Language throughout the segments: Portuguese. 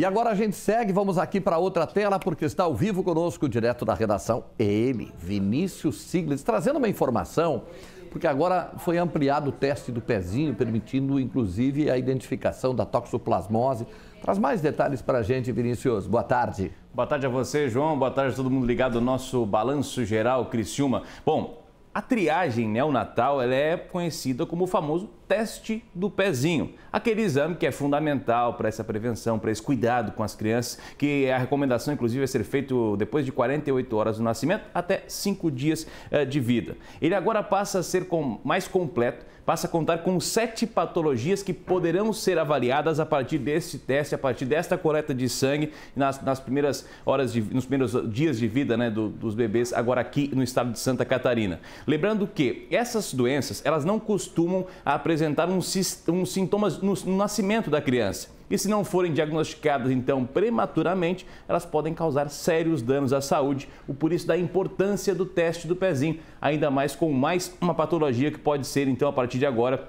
E agora a gente segue, vamos aqui para outra tela, porque está ao vivo conosco, direto da redação, ele, Vinícius Siglitz, trazendo uma informação, porque agora foi ampliado o teste do pezinho, permitindo inclusive a identificação da toxoplasmose. Traz mais detalhes para a gente, Vinícius. Boa tarde. Boa tarde a você, João. Boa tarde a todo mundo ligado ao nosso Balanço Geral Criciúma. Bom, a triagem neonatal ela é conhecida como o famoso teste do pezinho, aquele exame que é fundamental para essa prevenção, para esse cuidado com as crianças, que a recomendação inclusive é ser feito depois de 48 horas do nascimento até 5 dias eh, de vida. Ele agora passa a ser mais completo, passa a contar com sete patologias que poderão ser avaliadas a partir desse teste, a partir desta coleta de sangue nas, nas primeiras horas, de, nos primeiros dias de vida né, do, dos bebês agora aqui no estado de Santa Catarina. Lembrando que essas doenças, elas não costumam apresentar uns um, um sintomas no, no nascimento da criança e se não forem diagnosticadas então prematuramente, elas podem causar sérios danos à saúde. O por isso da importância do teste do pezinho, ainda mais com mais uma patologia que pode ser então a partir de agora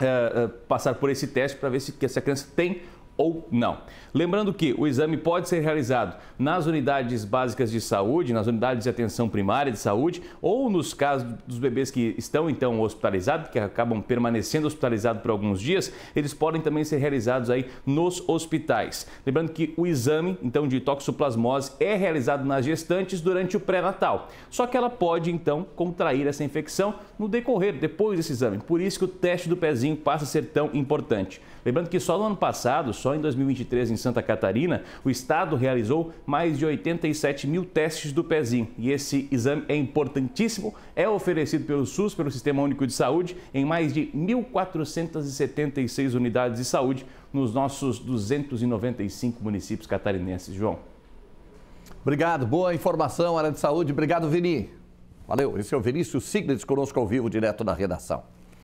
é, é, passar por esse teste para ver se, se a criança tem ou não. Lembrando que o exame pode ser realizado nas unidades básicas de saúde, nas unidades de atenção primária de saúde, ou nos casos dos bebês que estão então hospitalizados, que acabam permanecendo hospitalizados por alguns dias, eles podem também ser realizados aí nos hospitais. Lembrando que o exame então de toxoplasmose é realizado nas gestantes durante o pré-natal. Só que ela pode então contrair essa infecção no decorrer depois desse exame. Por isso que o teste do pezinho passa a ser tão importante. Lembrando que só no ano passado só em 2023, em Santa Catarina, o estado realizou mais de 87 mil testes do pezinho. E esse exame é importantíssimo, é oferecido pelo SUS, pelo Sistema Único de Saúde, em mais de 1.476 unidades de saúde nos nossos 295 municípios catarinenses. João. Obrigado, boa informação, área de saúde. Obrigado, Vini. Valeu, esse é o Vinícius Signes conosco ao vivo, direto da redação.